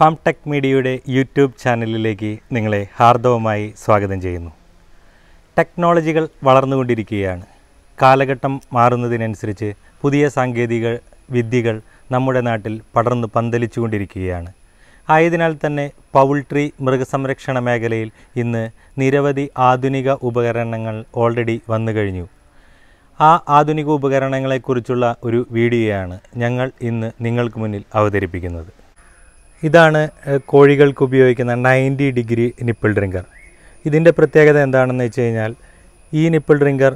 farm tech മീഡിയയുടെ YouTube ചാനലിലേക്ക് നിങ്ങളെ ഹാർദവമായി സ്വാഗതം ചെയ്യുന്നു ടെക്നോളജികൾ വളർന്നുകൊണ്ടിരിക്കുകയാണ് കാലഘട്ടം മാറുന്നതിനനുസരിച്ച് പുതിയ സാങ്കേതിക വിദ്യകൾ നമ്മുടെ നാട്ടിൽ പടർന്നു പന്തലിച്ചുകൊണ്ടിരിക്കുകയാണ് ആയതിനാൽ തന്നെ പൗൾട്രി മൃഗസംരക്ഷണ മേഖലയിൽ ഇന്ന് നിരവധി ആധുനിക ഉപകരണങ്ങൾ ഓൾറെഡി വന്നു കഴിഞ്ഞു ആ ആധുനിക ഉപകരണങ്ങളെക്കുറിച്ചുള്ള ഒരു വീഡിയോയാണ് ഞങ്ങൾ ഇന്ന് നിങ്ങൾക്ക് മുന്നിൽ അവതരിപ്പിക്കുന്നത് ഇതാണ് കോഴികൾക്ക് ഉപയോഗിക്കുന്ന നയൻറ്റി ഡിഗ്രി നിപ്പിൾ ഡ്രിങ്കർ ഇതിൻ്റെ പ്രത്യേകത എന്താണെന്ന് വെച്ച് കഴിഞ്ഞാൽ ഈ നിപ്പിൾ ഡ്രിങ്കർ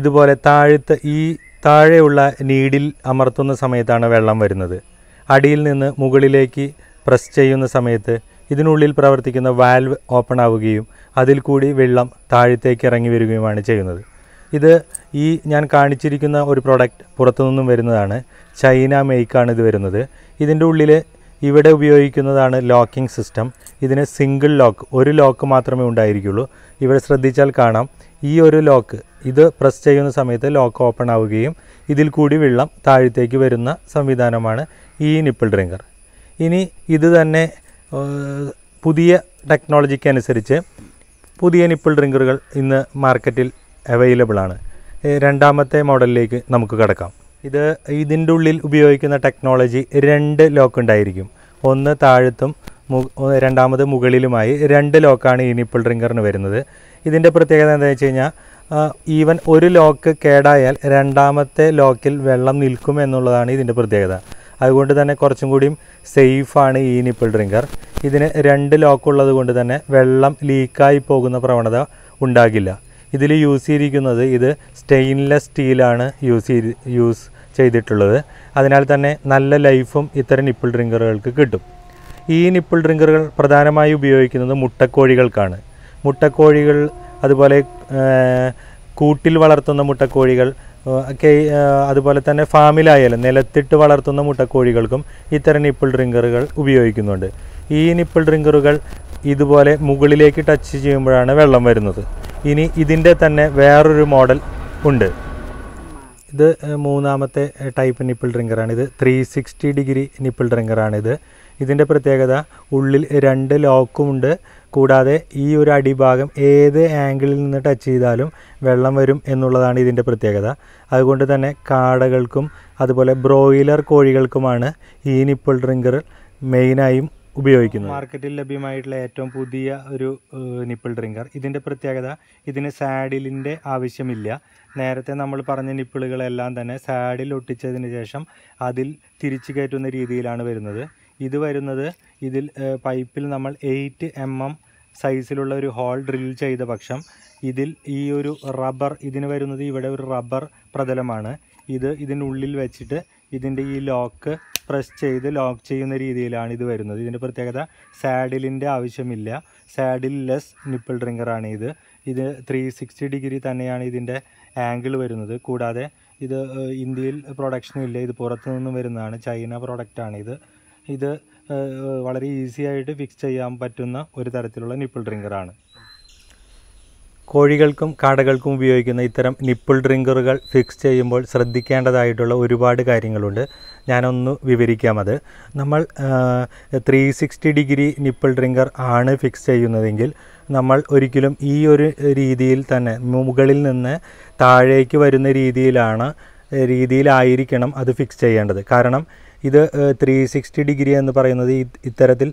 ഇതുപോലെ താഴത്തെ ഈ താഴെയുള്ള നീഡിൽ അമർത്തുന്ന സമയത്താണ് വെള്ളം വരുന്നത് അടിയിൽ നിന്ന് മുകളിലേക്ക് പ്രസ് ചെയ്യുന്ന സമയത്ത് ഇതിനുള്ളിൽ പ്രവർത്തിക്കുന്ന വാൽവ് ഓപ്പൺ ആവുകയും അതിൽ കൂടി വെള്ളം താഴത്തേക്ക് ഇറങ്ങി വരികയുമാണ് ചെയ്യുന്നത് ഇത് ഈ ഞാൻ കാണിച്ചിരിക്കുന്ന ഒരു പ്രോഡക്റ്റ് പുറത്തുനിന്നും വരുന്നതാണ് ചൈന മെയ്ക്കാണ് ഇത് വരുന്നത് ഇതിൻ്റെ ഉള്ളിൽ ഇവിടെ ഉപയോഗിക്കുന്നതാണ് ലോക്കിംഗ് സിസ്റ്റം ഇതിന് സിംഗിൾ ലോക്ക് ഒരു ലോക്ക് മാത്രമേ ഉണ്ടായിരിക്കുള്ളൂ ഇവിടെ ശ്രദ്ധിച്ചാൽ കാണാം ഈ ഒരു ലോക്ക് ഇത് പ്രസ് ചെയ്യുന്ന സമയത്ത് ലോക്ക് ഓപ്പൺ ആവുകയും ഇതിൽ കൂടി വെള്ളം താഴത്തേക്ക് വരുന്ന സംവിധാനമാണ് ഈ നിപ്പിൾ ഡ്രിങ്കർ ഇനി ഇത് തന്നെ പുതിയ ടെക്നോളജിക്ക് അനുസരിച്ച് പുതിയ നിപ്പിൾ ഡ്രിങ്കറുകൾ ഇന്ന് മാർക്കറ്റിൽ അവൈലബിളാണ് രണ്ടാമത്തെ മോഡലിലേക്ക് നമുക്ക് കടക്കാം ഇത് ഇതിൻ്റെ ഉള്ളിൽ ഉപയോഗിക്കുന്ന ടെക്നോളജി രണ്ട് ലോക്ക് ഉണ്ടായിരിക്കും ഒന്ന് താഴത്തും രണ്ടാമത് മുകളിലുമായി രണ്ട് ലോക്കാണ് ഈ നിപ്പിൾ ഡ്രിങ്കറിന് വരുന്നത് ഇതിൻ്റെ പ്രത്യേകത എന്താണെന്ന് വെച്ച് കഴിഞ്ഞാൽ ഈവൻ ഒരു ലോക്ക് കേടായാൽ രണ്ടാമത്തെ ലോക്കിൽ വെള്ളം നിൽക്കും എന്നുള്ളതാണ് ഇതിൻ്റെ പ്രത്യേകത അതുകൊണ്ട് തന്നെ കുറച്ചും കൂടിയും സേഫാണ് ഈ നിപ്പിൾ ഡ്രിങ്കർ ഇതിന് രണ്ട് ഉള്ളത് കൊണ്ട് തന്നെ വെള്ളം ലീക്കായി പോകുന്ന പ്രവണത ഉണ്ടാകില്ല ഇതിൽ യൂസ് ചെയ്തിരിക്കുന്നത് ഇത് സ്റ്റെയിൻലെസ് സ്റ്റീലാണ് യൂസ് ചെയ്ത് യൂസ് ചെയ്തിട്ടുള്ളത് അതിനാൽ തന്നെ നല്ല ലൈഫും ഇത്തരം നിപ്പിൾ ഡ്രിങ്കറുകൾക്ക് കിട്ടും ഈ നിപ്പിൾ ഡ്രിങ്കറുകൾ പ്രധാനമായി ഉപയോഗിക്കുന്നത് മുട്ടക്കോഴികൾക്കാണ് മുട്ടക്കോഴികൾ അതുപോലെ കൂട്ടിൽ വളർത്തുന്ന മുട്ടക്കോഴികൾ അതുപോലെ തന്നെ ഫാമിലായാലും നിലത്തിട്ട് വളർത്തുന്ന മുട്ടക്കോഴികൾക്കും ഇത്തരം നിപ്പിൾ ഡ്രിങ്കറുകൾ ഉപയോഗിക്കുന്നുണ്ട് ഈ നിപ്പിൾ ഡ്രിങ്കറുകൾ ഇതുപോലെ മുകളിലേക്ക് ടച്ച് ചെയ്യുമ്പോഴാണ് വെള്ളം വരുന്നത് ഇനി ഇതിൻ്റെ തന്നെ വേറൊരു മോഡൽ ഉണ്ട് ഇത് മൂന്നാമത്തെ ടൈപ്പ് നിപ്പിൾ ഡ്രിങ്കറാണ് ഇത് ത്രീ സിക്സ്റ്റി ഡിഗ്രി നിപ്പിൾ ഡ്രിങ്കറാണിത് ഇതിൻ്റെ പ്രത്യേകത ഉള്ളിൽ രണ്ട് ലോക്കുമുണ്ട് കൂടാതെ ഈ ഒരു അടിഭാഗം ഏത് ആംഗിളിൽ നിന്ന് ടച്ച് ചെയ്താലും വെള്ളം വരും എന്നുള്ളതാണ് ഇതിൻ്റെ പ്രത്യേകത അതുകൊണ്ട് തന്നെ കാടകൾക്കും അതുപോലെ ബ്രോയിലർ കോഴികൾക്കുമാണ് ഈ നിപ്പിൾ ഡ്രിങ്കർ മെയിനായും ഉപയോഗിക്കുന്നത് മാർക്കറ്റിൽ ലഭ്യമായിട്ടുള്ള ഏറ്റവും പുതിയ ഒരു നിപ്പിൾ ഡ്രിങ്കർ ഇതിൻ്റെ പ്രത്യേകത ഇതിന് സാഡിലിൻ്റെ ആവശ്യമില്ല നേരത്തെ നമ്മൾ പറഞ്ഞ നിപ്പിളുകളെല്ലാം തന്നെ സാഡിൽ ഒട്ടിച്ചതിന് ശേഷം അതിൽ തിരിച്ചു കയറ്റുന്ന രീതിയിലാണ് വരുന്നത് ഇത് വരുന്നത് ഇതിൽ പൈപ്പിൽ നമ്മൾ എയ്റ്റ് എം എം സൈസിലുള്ള ഒരു ഹോൾ ഡ്രിൽ ചെയ്ത പക്ഷം ഇതിൽ ഈ ഒരു റബ്ബർ ഇതിന് വരുന്നത് ഇവിടെ ഒരു റബ്ബർ പ്രതലമാണ് ഇത് ഇതിനുള്ളിൽ വെച്ചിട്ട് ഇതിൻ്റെ ഈ ലോക്ക് പ്രസ് ചെയ്ത് ലോക്ക് ചെയ്യുന്ന രീതിയിലാണ് ഇത് വരുന്നത് ഇതിൻ്റെ പ്രത്യേകത സാഡിലിൻ്റെ ആവശ്യമില്ല സാഡിൽ ലെസ് നിപ്പിൾ ഡ്രിങ്കറാണ് ഇത് ഇത് ത്രീ സിക്സ്റ്റി ഡിഗ്രി തന്നെയാണ് ഇതിൻ്റെ ആംഗിൾ വരുന്നത് കൂടാതെ ഇത് ഇന്ത്യയിൽ പ്രൊഡക്ഷൻ ഇല്ല ഇത് പുറത്തു നിന്നും വരുന്നതാണ് ചൈന പ്രൊഡക്റ്റാണ് ഇത് ഇത് വളരെ ഈസി ആയിട്ട് ഫിക്സ് ചെയ്യാൻ പറ്റുന്ന ഒരു തരത്തിലുള്ള നിപ്പിൾ ഡ്രിങ്കറാണ് കോഴികൾക്കും കാടകൾക്കും ഉപയോഗിക്കുന്ന ഇത്തരം നിപ്പിൾ ഡ്രിങ്കറുകൾ ഫിക്സ് ചെയ്യുമ്പോൾ ശ്രദ്ധിക്കേണ്ടതായിട്ടുള്ള ഒരുപാട് കാര്യങ്ങളുണ്ട് ഞാനൊന്ന് വിവരിക്കാം അത് നമ്മൾ three sixty degree nipple drinker ആണ് ഫിക്സ് ചെയ്യുന്നതെങ്കിൽ നമ്മൾ ഒരിക്കലും ഈ ഒരു രീതിയിൽ തന്നെ മുകളിൽ നിന്ന് താഴേക്ക് വരുന്ന രീതിയിലാണ് രീതിയിലായിരിക്കണം അത് ഫിക്സ് ചെയ്യേണ്ടത് കാരണം ഇത് ത്രീ സിക്സ്റ്റി ഡിഗ്രി എന്ന് പറയുന്നത് ഇത്തരത്തിൽ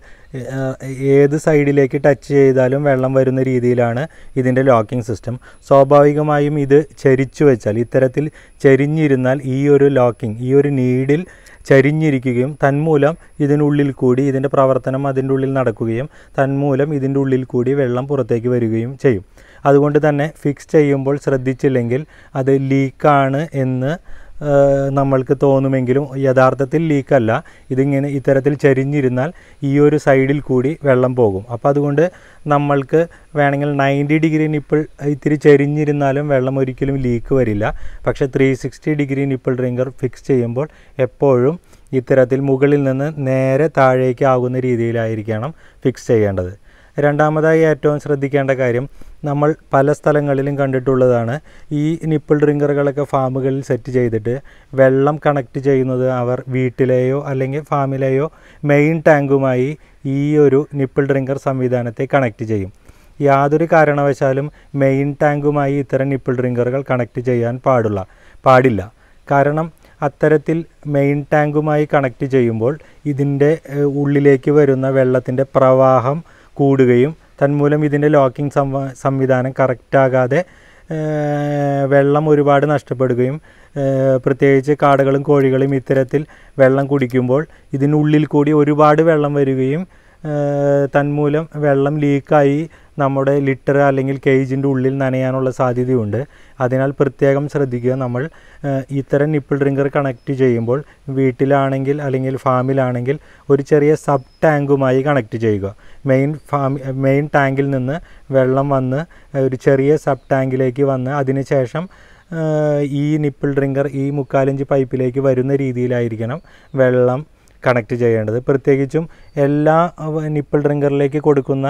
ഏത് സൈഡിലേക്ക് ടച്ച് ചെയ്താലും വെള്ളം വരുന്ന രീതിയിലാണ് ഇതിൻ്റെ ലോക്കിംഗ് സിസ്റ്റം സ്വാഭാവികമായും ഇത് ചരിച്ചു വെച്ചാൽ ഇത്തരത്തിൽ ചരിഞ്ഞിരുന്നാൽ ഈ ഒരു ലോക്കിംഗ് ഈ ഒരു നീഡിൽ ചരിഞ്ഞിരിക്കുകയും തന്മൂലം ഇതിനുള്ളിൽ കൂടി ഇതിൻ്റെ പ്രവർത്തനം അതിൻ്റെ ഉള്ളിൽ നടക്കുകയും തന്മൂലം ഇതിൻ്റെ ഉള്ളിൽ കൂടി വെള്ളം പുറത്തേക്ക് വരികയും ചെയ്യും അതുകൊണ്ട് തന്നെ ഫിക്സ് ചെയ്യുമ്പോൾ ശ്രദ്ധിച്ചില്ലെങ്കിൽ അത് ലീക്കാണ് എന്ന് നമ്മൾക്ക് തോന്നുമെങ്കിലും യഥാർത്ഥത്തിൽ ലീക്കല്ല ഇതിങ്ങനെ ഇത്തരത്തിൽ ചരിഞ്ഞിരുന്നാൽ ഈ ഒരു സൈഡിൽ കൂടി വെള്ളം പോകും അപ്പോൾ അതുകൊണ്ട് നമ്മൾക്ക് വേണമെങ്കിൽ നയൻറ്റി ഡിഗ്രി നിപ്പിൾ ഇത്തിരി ചരിഞ്ഞിരുന്നാലും വെള്ളം ഒരിക്കലും ലീക്ക് വരില്ല പക്ഷേ three sixty degree nipple drinker fix ചെയ്യുമ്പോൾ എപ്പോഴും ഇത്തരത്തിൽ മുകളിൽ നിന്ന് നേരെ താഴേക്ക് ആകുന്ന രീതിയിലായിരിക്കണം ഫിക്സ് ചെയ്യേണ്ടത് രണ്ടാമതായി ഏറ്റവും ശ്രദ്ധിക്കേണ്ട കാര്യം നമ്മൾ പല സ്ഥലങ്ങളിലും കണ്ടിട്ടുള്ളതാണ് ഈ നിപ്പിൾ ഡ്രിങ്കറുകളൊക്കെ ഫാമുകളിൽ സെറ്റ് ചെയ്തിട്ട് വെള്ളം കണക്ട് ചെയ്യുന്നത് അവർ വീട്ടിലെയോ അല്ലെങ്കിൽ ഫാമിലെയോ മെയിൻ ടാങ്കുമായി ഈ ഒരു നിപ്പിൾ ഡ്രിങ്കർ സംവിധാനത്തെ കണക്ട് ചെയ്യും യാതൊരു കാരണവശാലും മെയിൻ ടാങ്കുമായി ഇത്തരം നിപ്പിൾ ഡ്രിങ്കറുകൾ കണക്ട് ചെയ്യാൻ പാടുള്ള പാടില്ല കാരണം അത്തരത്തിൽ മെയിൻ ടാങ്കുമായി കണക്ട് ചെയ്യുമ്പോൾ ഇതിൻ്റെ ഉള്ളിലേക്ക് വരുന്ന വെള്ളത്തിൻ്റെ പ്രവാഹം കൂടുകയും തന്മൂലം ഇതിൻ്റെ ലോക്കിംഗ് സംവിധാനം കറക്റ്റാകാതെ വെള്ളം ഒരുപാട് നഷ്ടപ്പെടുകയും പ്രത്യേകിച്ച് കാടുകളും കോഴികളും ഇത്തരത്തിൽ വെള്ളം കുടിക്കുമ്പോൾ ഇതിനുള്ളിൽ കൂടി ഒരുപാട് വെള്ളം വരികയും തന്മൂലം വെള്ളം ലീക്കായി നമ്മുടെ ലിറ്റർ അല്ലെങ്കിൽ കേജിൻ്റെ ഉള്ളിൽ നനയാനുള്ള സാധ്യതയുണ്ട് അതിനാൽ പ്രത്യേകം ശ്രദ്ധിക്കുക നമ്മൾ ഇത്തരം നിപ്പിൾ ഡ്രിങ്കർ കണക്ട് ചെയ്യുമ്പോൾ വീട്ടിലാണെങ്കിൽ അല്ലെങ്കിൽ ഫാമിലാണെങ്കിൽ ഒരു ചെറിയ സബ് ടാങ്കുമായി കണക്ട് ചെയ്യുക മെയിൻ ഫാമി മെയിൻ ടാങ്കിൽ നിന്ന് വെള്ളം വന്ന് eh, ഒരു ചെറിയ സബ് ടാങ്കിലേക്ക് വന്ന് അതിനുശേഷം ഈ നിപ്പിൾ ഡ്രിങ്കർ ഈ മുക്കാലിഞ്ച് പൈപ്പിലേക്ക് വരുന്ന രീതിയിലായിരിക്കണം വെള്ളം കണക്ട് ചെയ്യേണ്ടത് പ്രത്യേകിച്ചും എല്ലാ നിപ്പിൾ ഡ്രിങ്കറിലേക്ക് കൊടുക്കുന്ന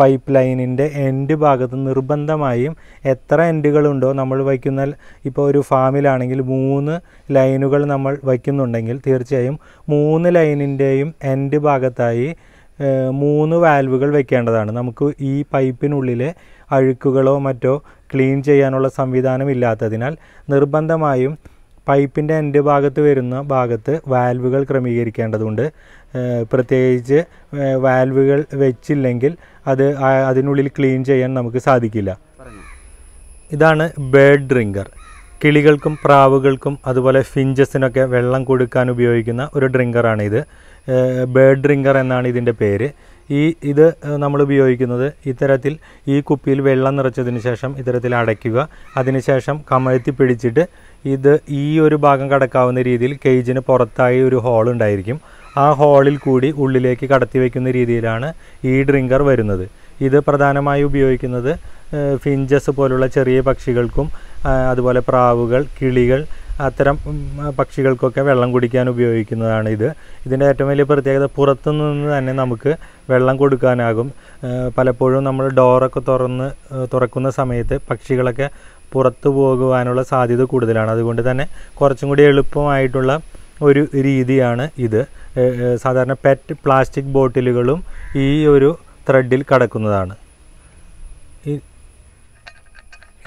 പൈപ്പ് ലൈനിൻ്റെ എൻഡ് ഭാഗത്ത് നിർബന്ധമായും എത്ര എൻഡുകളുണ്ടോ നമ്മൾ വയ്ക്കുന്ന ഇപ്പോൾ ഒരു ഫാമിലാണെങ്കിൽ മൂന്ന് ലൈനുകൾ നമ്മൾ വയ്ക്കുന്നുണ്ടെങ്കിൽ തീർച്ചയായും മൂന്ന് ലൈനിൻ്റെയും എൻഡ് ഭാഗത്തായി മൂന്ന് വാൽവുകൾ വെക്കേണ്ടതാണ് നമുക്ക് ഈ പൈപ്പിനുള്ളിലെ അഴുക്കുകളോ മറ്റോ ക്ലീൻ ചെയ്യാനുള്ള സംവിധാനം ഇല്ലാത്തതിനാൽ നിർബന്ധമായും പൈപ്പിൻ്റെ എൻഡ് ഭാഗത്ത് വരുന്ന ഭാഗത്ത് വാൽവുകൾ ക്രമീകരിക്കേണ്ടതുണ്ട് പ്രത്യേകിച്ച് വാൽവുകൾ വെച്ചില്ലെങ്കിൽ അത് അതിനുള്ളിൽ ക്ലീൻ ചെയ്യാൻ നമുക്ക് സാധിക്കില്ല ഇതാണ് ബേഡ് ഡ്രിങ്കർ കിളികൾക്കും പ്രാവുകൾക്കും അതുപോലെ ഫിഞ്ചസിനൊക്കെ വെള്ളം കൊടുക്കാൻ ഉപയോഗിക്കുന്ന ഒരു ഡ്രിങ്കറാണ് ഇത് ബേർഡ് ഡ്രിങ്കർ എന്നാണ് ഇതിൻ്റെ പേര് ഈ ഇത് നമ്മൾ ഉപയോഗിക്കുന്നത് ഇത്തരത്തിൽ ഈ കുപ്പിയിൽ വെള്ളം നിറച്ചതിന് ശേഷം ഇത്തരത്തിൽ അടയ്ക്കുക അതിനുശേഷം കമഴ്ത്തി പിടിച്ചിട്ട് ഇത് ഈ ഒരു ഭാഗം കടക്കാവുന്ന രീതിയിൽ കേജിന് പുറത്തായി ഒരു ഹോൾ ഉണ്ടായിരിക്കും ആ ഹോളിൽ കൂടി ഉള്ളിലേക്ക് കടത്തി വയ്ക്കുന്ന രീതിയിലാണ് ഈ ഡ്രിങ്കർ വരുന്നത് ഇത് പ്രധാനമായി ഉപയോഗിക്കുന്നത് ഫിഞ്ചസ് പോലുള്ള ചെറിയ പക്ഷികൾക്കും അതുപോലെ പ്രാവുകൾ കിളികൾ അത്തരം പക്ഷികൾക്കൊക്കെ വെള്ളം കുടിക്കാൻ ഉപയോഗിക്കുന്നതാണ് ഇത് ഇതിൻ്റെ ഏറ്റവും വലിയ പ്രത്യേകത പുറത്തുനിന്ന് തന്നെ നമുക്ക് വെള്ളം കൊടുക്കാനാകും പലപ്പോഴും നമ്മൾ ഡോറൊക്കെ തുറന്ന് തുറക്കുന്ന സമയത്ത് പക്ഷികളൊക്കെ പുറത്തു പോകുവാനുള്ള സാധ്യത കൂടുതലാണ് അതുകൊണ്ട് തന്നെ കുറച്ചും കൂടി എളുപ്പമായിട്ടുള്ള ഒരു രീതിയാണ് ഇത് സാധാരണ പെറ്റ് പ്ലാസ്റ്റിക് ബോട്ടിലുകളും ഈ ഒരു ത്രെഡിൽ കടക്കുന്നതാണ്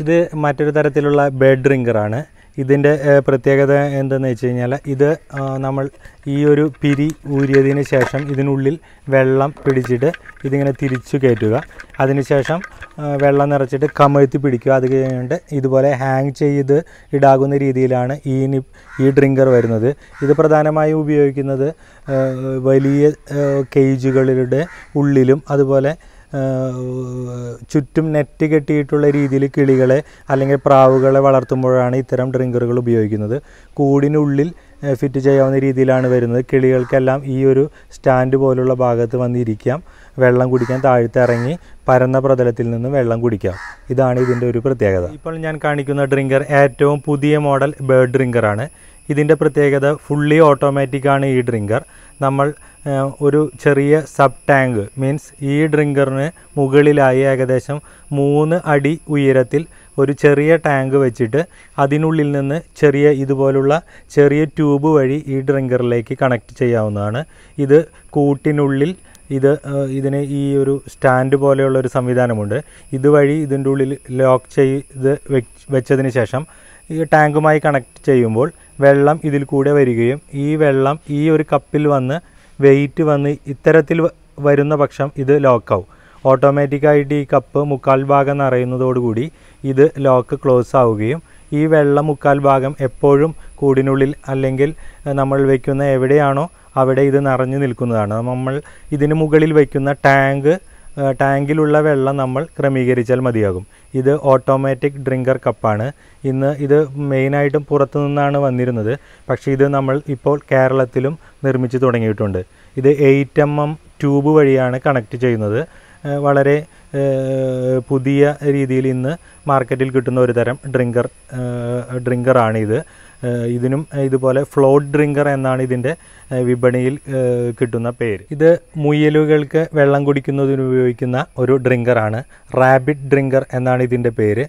ഇത് മറ്റൊരു തരത്തിലുള്ള ബെഡ് റിങ്കറാണ് ഇതിൻ്റെ പ്രത്യേകത എന്തെന്ന് വെച്ച് കഴിഞ്ഞാൽ ഇത് നമ്മൾ ഈ ഒരു പിരി ഊരിയതിന് ശേഷം ഇതിനുള്ളിൽ വെള്ളം പിടിച്ചിട്ട് ഇതിങ്ങനെ തിരിച്ചു കയറ്റുക അതിനുശേഷം വെള്ളം നിറച്ചിട്ട് കമഴ്ത്തി പിടിക്കുക അത് കഴിഞ്ഞിട്ട് ഇതുപോലെ ഹാങ് ചെയ്ത് ഇടാകുന്ന രീതിയിലാണ് ഈ ഈ ഡ്രിങ്കർ വരുന്നത് ഇത് പ്രധാനമായും ഉപയോഗിക്കുന്നത് വലിയ കേജുകളുടെ ഉള്ളിലും അതുപോലെ ചുറ്റും നെറ്റ് കെട്ടിയിട്ടുള്ള രീതിയിൽ കിളികളെ അല്ലെങ്കിൽ പ്രാവുകളെ വളർത്തുമ്പോഴാണ് ഇത്തരം ഡ്രിങ്കറുകൾ ഉപയോഗിക്കുന്നത് കൂടിനുള്ളിൽ ഫിറ്റ് ചെയ്യാവുന്ന രീതിയിലാണ് വരുന്നത് കിളികൾക്കെല്ലാം ഈ ഒരു സ്റ്റാൻഡ് പോലുള്ള ഭാഗത്ത് വന്നിരിക്കാം വെള്ളം കുടിക്കാൻ താഴ്ത്ത് ഇറങ്ങി പരന്ന പ്രതലത്തിൽ നിന്നും വെള്ളം കുടിക്കാം ഇതാണ് ഇതിൻ്റെ ഒരു പ്രത്യേകത ഇപ്പോൾ ഞാൻ കാണിക്കുന്ന ഡ്രിങ്കർ ഏറ്റവും പുതിയ മോഡൽ ബേർഡ് ഡ്രിങ്കറാണ് ഇതിൻ്റെ പ്രത്യേകത ഫുള്ളി ഓട്ടോമാറ്റിക്കാണ് ഈ ഡ്രിങ്കർ നമ്മൾ ഒരു ചെറിയ സബ് ടാങ്ക് മീൻസ് ഈ ഡ്രിങ്കറിന് മുകളിലായി ഏകദേശം മൂന്ന് അടി ഉയരത്തിൽ ഒരു ചെറിയ ടാങ്ക് വെച്ചിട്ട് അതിനുള്ളിൽ നിന്ന് ചെറിയ ഇതുപോലുള്ള ചെറിയ ട്യൂബ് വഴി ഈ ഡ്രിങ്കറിലേക്ക് കണക്ട് ചെയ്യാവുന്നതാണ് ഇത് കൂട്ടിനുള്ളിൽ ഇത് ഇതിന് ഈ ഒരു സ്റ്റാൻഡ് പോലെയുള്ള ഒരു സംവിധാനമുണ്ട് ഇതുവഴി ഇതിൻ്റെ ഉള്ളിൽ ലോക്ക് ചെയ്ത് വെച്ചതിന് ശേഷം ഈ ടാങ്കുമായി കണക്ട് ചെയ്യുമ്പോൾ വെള്ളം ഇതിൽ കൂടെ വരികയും ഈ വെള്ളം ഈ ഒരു കപ്പിൽ വന്ന് വെയിറ്റ് വന്ന് ഇത്തരത്തിൽ വരുന്ന പക്ഷം ഇത് ലോക്കാവും ഓട്ടോമാറ്റിക്കായിട്ട് ഈ കപ്പ് മുക്കാൽ ഭാഗം നിറയുന്നതോടുകൂടി ഇത് ലോക്ക് ക്ലോസ് ആവുകയും ഈ വെള്ളം മുക്കാൽ ഭാഗം എപ്പോഴും കൂടിനുള്ളിൽ അല്ലെങ്കിൽ നമ്മൾ വയ്ക്കുന്ന എവിടെയാണോ അവിടെ ഇത് നിറഞ്ഞു നിൽക്കുന്നതാണ് നമ്മൾ ഇതിന് മുകളിൽ വയ്ക്കുന്ന ടാങ്ക് ടാങ്കിലുള്ള വെള്ളം നമ്മൾ ക്രമീകരിച്ചാൽ മതിയാകും ഇത് ഓട്ടോമാറ്റിക് ഡ്രിങ്കർ കപ്പാണ് ഇന്ന് ഇത് മെയിനായിട്ടും പുറത്തു നിന്നാണ് വന്നിരുന്നത് പക്ഷേ ഇത് നമ്മൾ ഇപ്പോൾ കേരളത്തിലും നിർമ്മിച്ചു തുടങ്ങിയിട്ടുണ്ട് ഇത് എയ്റ്റ് എം എം ട്യൂബ് വഴിയാണ് കണക്ട് ചെയ്യുന്നത് വളരെ പുതിയ രീതിയിൽ ഇന്ന് മാർക്കറ്റിൽ കിട്ടുന്ന ഒരു തരം ഡ്രിങ്കർ ഡ്രിങ്കറാണിത് ഇതിനും ഇതുപോലെ ഫ്ലോട്ട് ഡ്രിങ്കർ എന്നാണ് ഇതിൻ്റെ വിപണിയിൽ കിട്ടുന്ന പേര് ഇത് മുയലുകൾക്ക് വെള്ളം കുടിക്കുന്നതിന് ഉപയോഗിക്കുന്ന ഒരു ഡ്രിങ്കറാണ് റാബിഡ് ഡ്രിങ്കർ എന്നാണ് ഇതിൻ്റെ പേര്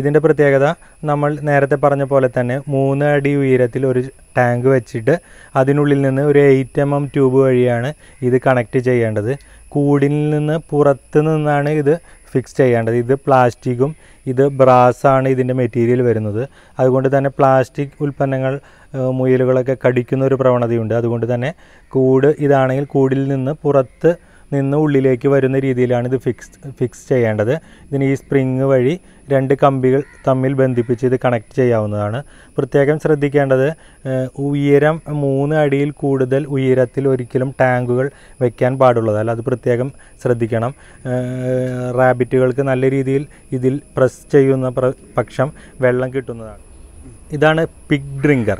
ഇതിൻ്റെ പ്രത്യേകത നമ്മൾ നേരത്തെ പറഞ്ഞ പോലെ തന്നെ മൂന്ന് അടി ഉയരത്തിൽ ഒരു ടാങ്ക് വെച്ചിട്ട് അതിനുള്ളിൽ നിന്ന് ഒരു എയ്റ്റ് എം എം ട്യൂബ് വഴിയാണ് ഇത് കണക്റ്റ് ചെയ്യേണ്ടത് കൂടിൽ നിന്ന് പുറത്ത് നിന്നാണ് ഇത് ഫിക്സ് ചെയ്യേണ്ടത് ഇത് പ്ലാസ്റ്റിക്കും ഇത് ബ്രാസാണ് ഇതിൻ്റെ മെറ്റീരിയൽ വരുന്നത് അതുകൊണ്ട് തന്നെ പ്ലാസ്റ്റിക് ഉൽപ്പന്നങ്ങൾ മുയലുകളൊക്കെ കടിക്കുന്ന ഒരു പ്രവണതയുണ്ട് അതുകൊണ്ട് തന്നെ കൂട് ഇതാണെങ്കിൽ കൂടിൽ നിന്ന് പുറത്ത് നിന്ന് ഉള്ളിലേക്ക് വരുന്ന രീതിയിലാണ് ഇത് ഫിക്സ് ഫിക്സ് ചെയ്യേണ്ടത് ഇതിന് ഈ സ്പ്രിങ് വഴി രണ്ട് കമ്പികൾ തമ്മിൽ ബന്ധിപ്പിച്ച് ഇത് കണക്ട് ചെയ്യാവുന്നതാണ് പ്രത്യേകം ശ്രദ്ധിക്കേണ്ടത് ഉയരം മൂന്ന് അടിയിൽ കൂടുതൽ ഉയരത്തിൽ ഒരിക്കലും ടാങ്കുകൾ വെക്കാൻ പാടുള്ളതല്ല അത് പ്രത്യേകം ശ്രദ്ധിക്കണം റാബിറ്റുകൾക്ക് നല്ല രീതിയിൽ ഇതിൽ പ്രസ് ചെയ്യുന്ന പക്ഷം വെള്ളം കിട്ടുന്നതാണ് ഇതാണ് പിഗ് ഡ്രിങ്കർ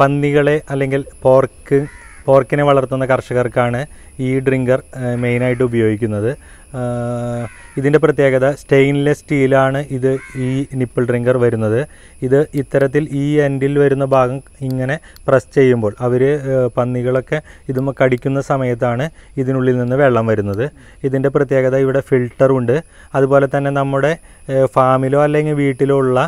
പന്നികളെ അല്ലെങ്കിൽ പോർക്ക് പോർക്കിനെ വളർത്തുന്ന കർഷകർക്കാണ് ഈ ഡ്രിങ്കർ മെയിനായിട്ട് ഉപയോഗിക്കുന്നത് ഇതിൻ്റെ പ്രത്യേകത സ്റ്റെയിൻലെസ് സ്റ്റീലാണ് ഇത് ഈ നിപ്പിൾ ഡ്രിങ്കർ വരുന്നത് ഇത് ഇത്തരത്തിൽ ഈ എൻഡിൽ വരുന്ന ഭാഗം ഇങ്ങനെ പ്രസ് ചെയ്യുമ്പോൾ അവർ പന്നികളൊക്കെ ഇത് കടിക്കുന്ന സമയത്താണ് ഇതിനുള്ളിൽ നിന്ന് വെള്ളം വരുന്നത് ഇതിൻ്റെ പ്രത്യേകത ഇവിടെ ഫിൽട്ടറുണ്ട് അതുപോലെ തന്നെ നമ്മുടെ ഫാമിലോ അല്ലെങ്കിൽ വീട്ടിലോ ഉള്ള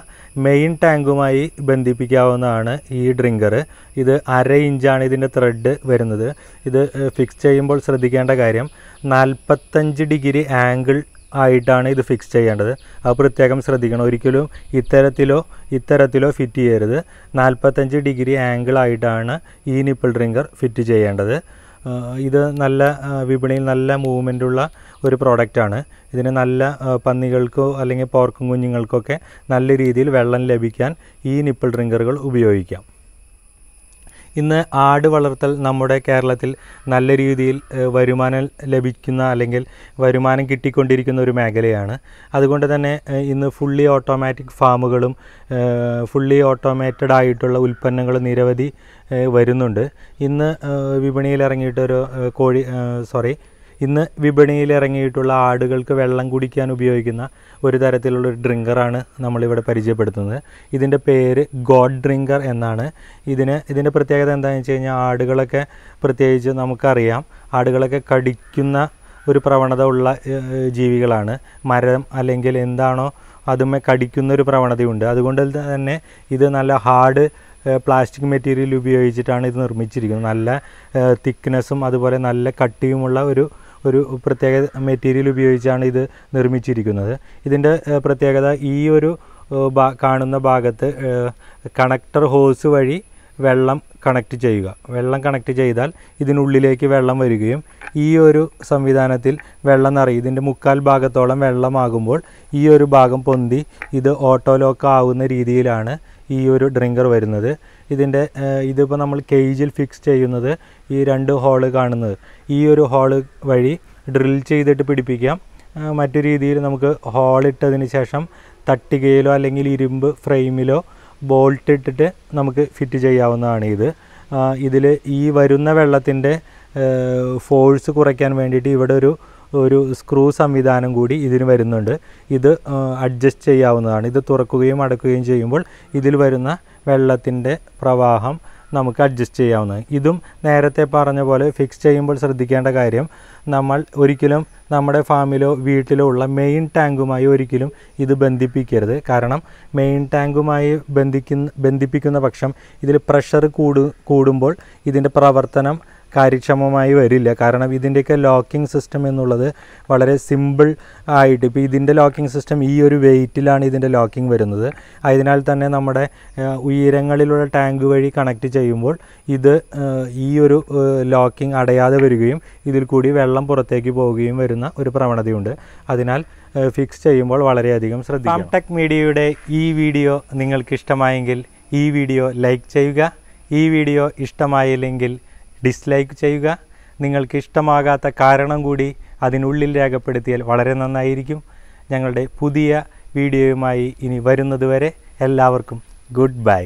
മെയിൻ ടാങ്കുമായി ബന്ധിപ്പിക്കാവുന്നതാണ് ഈ ഡ്രിങ്കർ ഇത് അര ഇഞ്ചാണ് ഇതിൻ്റെ ത്രെഡ് വരുന്നത് ഇത് ഫിക്സ് ചെയ്യുമ്പോൾ ശ്രദ്ധിക്കേണ്ട കാര്യം നാൽപ്പത്തഞ്ച് ഡിഗ്രി ആംഗിൾ ആയിട്ടാണ് ഇത് ഫിക്സ് ചെയ്യേണ്ടത് അത് പ്രത്യേകം ശ്രദ്ധിക്കണം ഒരിക്കലും ഇത്തരത്തിലോ ഇത്തരത്തിലോ ഫിറ്റ് ചെയ്യരുത് നാൽപ്പത്തഞ്ച് ഡിഗ്രി ആംഗിൾ ആയിട്ടാണ് ഈ നിപ്പിൾ ഡ്രിങ്കർ ഫിറ്റ് ചെയ്യേണ്ടത് ഇത് നല്ല വിപണിയിൽ നല്ല മൂവ്മെൻറ്റുള്ള ഒരു പ്രോഡക്റ്റാണ് ഇതിന് നല്ല പന്നികൾക്കോ അല്ലെങ്കിൽ പോർക്കും കുഞ്ഞുങ്ങൾക്കൊക്കെ നല്ല രീതിയിൽ വെള്ളം ലഭിക്കാൻ ഈ നിപ്പിൾ ഡ്രിങ്കറുകൾ ഉപയോഗിക്കാം ഇന്ന് ആട് വളർത്തൽ നമ്മുടെ കേരളത്തിൽ നല്ല രീതിയിൽ വരുമാനം ലഭിക്കുന്ന അല്ലെങ്കിൽ വരുമാനം കിട്ടിക്കൊണ്ടിരിക്കുന്ന ഒരു മേഖലയാണ് അതുകൊണ്ട് തന്നെ ഇന്ന് ഫുള്ളി ഓട്ടോമാറ്റിക് ഫാമുകളും ഫുള്ളി ഓട്ടോമേറ്റഡ് ആയിട്ടുള്ള ഉൽപ്പന്നങ്ങൾ നിരവധി വരുന്നുണ്ട് ഇന്ന് വിപണിയിൽ ഇറങ്ങിയിട്ടൊരു കോഴി സോറി ഇന്ന് വിപണിയിൽ ഇറങ്ങിയിട്ടുള്ള ആടുകൾക്ക് വെള്ളം കുടിക്കാൻ ഉപയോഗിക്കുന്ന ഒരു തരത്തിലുള്ള ഒരു ഡ്രിങ്കറാണ് നമ്മളിവിടെ പരിചയപ്പെടുത്തുന്നത് ഇതിൻ്റെ പേര് ഗോഡ് ഡ്രിങ്കർ എന്നാണ് ഇതിന് ഇതിൻ്റെ പ്രത്യേകത എന്താണെന്ന് വെച്ച് കഴിഞ്ഞാൽ ആടുകളൊക്കെ പ്രത്യേകിച്ച് നമുക്കറിയാം ആടുകളൊക്കെ കടിക്കുന്ന ഒരു പ്രവണത ഉള്ള ജീവികളാണ് മരം അല്ലെങ്കിൽ എന്താണോ അതുമേ കടിക്കുന്നൊരു പ്രവണതയുണ്ട് അതുകൊണ്ട് തന്നെ ഇത് നല്ല ഹാർഡ് പ്ലാസ്റ്റിക് മെറ്റീരിയൽ ഉപയോഗിച്ചിട്ടാണ് ഇത് നിർമ്മിച്ചിരിക്കുന്നത് നല്ല തിക്നെസ്സും അതുപോലെ നല്ല കട്ടിയുമുള്ള ഒരു ഒരു പ്രത്യേക മെറ്റീരിയൽ ഉപയോഗിച്ചാണ് ഇത് നിർമ്മിച്ചിരിക്കുന്നത് ഇതിൻ്റെ പ്രത്യേകത ഈ ഒരു കാണുന്ന ഭാഗത്ത് കണക്ടർ ഹോസ് വഴി വെള്ളം കണക്ട് ചെയ്യുക വെള്ളം കണക്ട് ചെയ്താൽ ഇതിനുള്ളിലേക്ക് വെള്ളം വരികയും ഈ ഒരു സംവിധാനത്തിൽ വെള്ളം നിറയും ഇതിൻ്റെ മുക്കാൽ ഭാഗത്തോളം വെള്ളമാകുമ്പോൾ ഈ ഒരു ഭാഗം പൊന്തി ഇത് ഓട്ടോലോക്ക് ആവുന്ന രീതിയിലാണ് ഈ ഒരു ഡ്രിങ്കർ വരുന്നത് ഇതിൻ്റെ ഇതിപ്പോൾ നമ്മൾ കേജിൽ ഫിക്സ് ചെയ്യുന്നത് ഈ രണ്ട് ഹോള് കാണുന്നത് ഈ ഒരു ഹോള് വഴി ഡ്രിൽ ചെയ്തിട്ട് പിടിപ്പിക്കാം മറ്റു രീതിയിൽ നമുക്ക് ഹോളിട്ടതിന് ശേഷം തട്ടികയിലോ അല്ലെങ്കിൽ ഇരുമ്പ് ഫ്രെയിമിലോ ബോൾട്ട് ഇട്ടിട്ട് നമുക്ക് ഫിറ്റ് ചെയ്യാവുന്നതാണ് ഇത് ഇതിൽ ഈ വരുന്ന വെള്ളത്തിൻ്റെ ഫോഴ്സ് കുറയ്ക്കാൻ വേണ്ടിയിട്ട് ഇവിടെ ഒരു ഒരു സ്ക്രൂ സംവിധാനം കൂടി ഇതിന് വരുന്നുണ്ട് ഇത് അഡ്ജസ്റ്റ് ചെയ്യാവുന്നതാണ് ഇത് തുറക്കുകയും അടക്കുകയും ചെയ്യുമ്പോൾ ഇതിൽ വരുന്ന വെള്ളത്തിൻ്റെ പ്രവാഹം നമുക്ക് അഡ്ജസ്റ്റ് ചെയ്യാവുന്നത് ഇതും നേരത്തെ പറഞ്ഞ പോലെ ഫിക്സ് ചെയ്യുമ്പോൾ ശ്രദ്ധിക്കേണ്ട കാര്യം നമ്മൾ ഒരിക്കലും നമ്മുടെ ഫാമിലോ വീട്ടിലോ ഉള്ള മെയിൻ ടാങ്കുമായി ഒരിക്കലും ഇത് ബന്ധിപ്പിക്കരുത് കാരണം മെയിൻ ടാങ്കുമായി ബന്ധിക്കുന്ന ബന്ധിപ്പിക്കുന്ന പക്ഷം ഇതിൽ പ്രഷർ കൂടു കൂടുമ്പോൾ ഇതിൻ്റെ പ്രവർത്തനം കാര്യക്ഷമമായി വരില്ല കാരണം ഇതിൻ്റെയൊക്കെ ലോക്കിംഗ് സിസ്റ്റം എന്നുള്ളത് വളരെ സിമ്പിൾ ആയിട്ട് ഇപ്പോൾ ഇതിൻ്റെ ലോക്കിംഗ് സിസ്റ്റം ഈ ഒരു വെയിറ്റിലാണ് ഇതിൻ്റെ ലോക്കിംഗ് വരുന്നത് അതിനാൽ തന്നെ നമ്മുടെ ഉയരങ്ങളിലുള്ള ടാങ്ക് വഴി കണക്ട് ചെയ്യുമ്പോൾ ഇത് ഈ ഒരു ലോക്കിംഗ് അടയാതെ വരികയും ഇതിൽ കൂടി വെള്ളം പുറത്തേക്ക് പോവുകയും വരുന്ന ഒരു പ്രവണതയുണ്ട് അതിനാൽ ഫിക്സ് ചെയ്യുമ്പോൾ വളരെയധികം ശ്രദ്ധിക്കും ടെക് മീഡിയയുടെ ഈ വീഡിയോ നിങ്ങൾക്ക് ഇഷ്ടമായെങ്കിൽ ഈ വീഡിയോ ലൈക്ക് ചെയ്യുക ഈ വീഡിയോ ഇഷ്ടമായില്ലെങ്കിൽ ഡിസ്ലൈക്ക് ചെയ്യുക നിങ്ങൾക്ക് ഇഷ്ടമാകാത്ത കാരണം കൂടി അതിനുള്ളിൽ രേഖപ്പെടുത്തിയാൽ വളരെ നന്നായിരിക്കും ഞങ്ങളുടെ പുതിയ വീഡിയോയുമായി ഇനി വരുന്നതുവരെ എല്ലാവർക്കും ഗുഡ് ബൈ